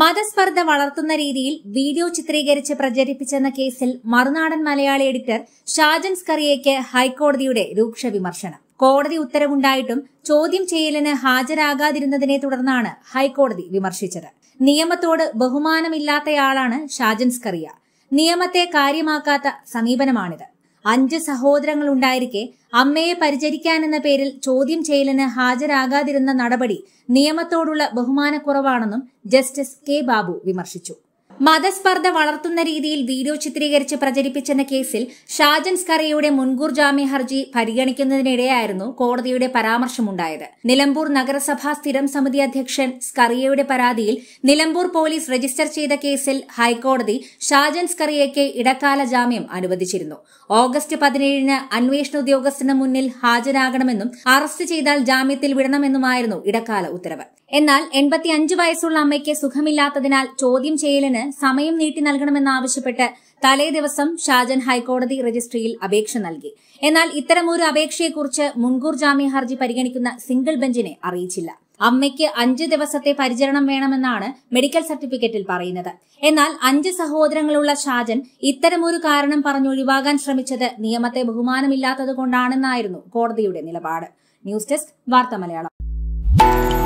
മതസ്പർദ്ധ വളർത്തുന്ന രീതിയിൽ വീഡിയോ ചിത്രീകരിച്ച് പ്രചരിപ്പിച്ചെന്ന കേസിൽ മറുനാടൻ മലയാളി എഡിറ്റർ ഷാജൻ സ്കറിയയ്ക്ക് ഹൈക്കോടതിയുടെ രൂക്ഷ വിമർശനം കോടതി ഉത്തരവുണ്ടായിട്ടും ചോദ്യം ചെയ്യലിന് ഹാജരാകാതിരുന്നതിനെ തുടർന്നാണ് ഹൈക്കോടതി വിമർശിച്ചത് നിയമത്തോട് ബഹുമാനമില്ലാത്തയാളാണ് ഷാജൻ സ്കറിയ നിയമത്തെ കാര്യമാക്കാത്ത സമീപനമാണിത് അഞ്ച് സഹോദരങ്ങൾ ഉണ്ടായിരിക്കെ അമ്മയെ പരിചരിക്കാനെന്ന പേരിൽ ചോദ്യം ചെയ്യലിന് ഹാജരാകാതിരുന്ന നടപടി നിയമത്തോടുള്ള ബഹുമാനക്കുറവാണെന്നും ജസ്റ്റിസ് കെ ബാബു വിമർശിച്ചു മതസ്പർദ്ധ വളർത്തുന്ന രീതിയിൽ വീഡിയോ ചിത്രീകരിച്ച് പ്രചരിപ്പിച്ചെന്ന കേസിൽ ഷാജൻ സ്കറിയുടെ മുൻകൂർ ജാമ്യ ഹർജി പരിഗണിക്കുന്നതിനിടെയായിരുന്നു കോടതിയുടെ പരാമർശമുണ്ടായത് നിലമ്പൂർ നഗരസഭാ സ്ഥിരം സമിതി അധ്യക്ഷൻ സ്കറിയയുടെ പരാതിയിൽ നിലമ്പൂർ പോലീസ് രജിസ്റ്റർ ചെയ്ത കേസിൽ ഹൈക്കോടതി ഷാജൻ സ്കറിയയ്ക്ക് ഇടക്കാല ജാമ്യം അനുവദിച്ചിരുന്നു ഓഗസ്റ്റ് പതിനേഴിന് അന്വേഷണ ഉദ്യോഗസ്ഥന് മുന്നിൽ ഹാജരാകണമെന്നും അറസ്റ്റ് ചെയ്താൽ ജാമ്യത്തിൽ വിടണമെന്നുമായിരുന്നു ഇടക്കാല ഉത്തരവ് എന്നാൽ എൺപത്തിയഞ്ച് വയസ്സുള്ള അമ്മയ്ക്ക് സുഖമില്ലാത്തതിനാൽ ചോദ്യം ചെയ്യലിന് സമയം നീട്ടി നൽകണമെന്നാവശ്യപ്പെട്ട് തലേ ദിവസം ഷാജൻ ഹൈക്കോടതി രജിസ്ട്രിയിൽ അപേക്ഷ നൽകി എന്നാൽ ഇത്തരമൊരു അപേക്ഷയെക്കുറിച്ച് മുൻകൂർ ജാമ്യ ഹർജി പരിഗണിക്കുന്ന സിംഗിൾ ബെഞ്ചിനെ അറിയിച്ചില്ല അമ്മയ്ക്ക് അഞ്ച് ദിവസത്തെ പരിചരണം വേണമെന്നാണ് മെഡിക്കൽ സർട്ടിഫിക്കറ്റിൽ പറയുന്നത് എന്നാൽ അഞ്ച് സഹോദരങ്ങളുള്ള ഷാജൻ ഇത്തരമൊരു കാരണം പറഞ്ഞൊഴിവാകാൻ ശ്രമിച്ചത് നിയമത്തെ ബഹുമാനമില്ലാത്തതുകൊണ്ടാണെന്നായിരുന്നു കോടതിയുടെ നിലപാട് ന്യൂസ് ഡെസ്ക് വാർത്ത മലയാളം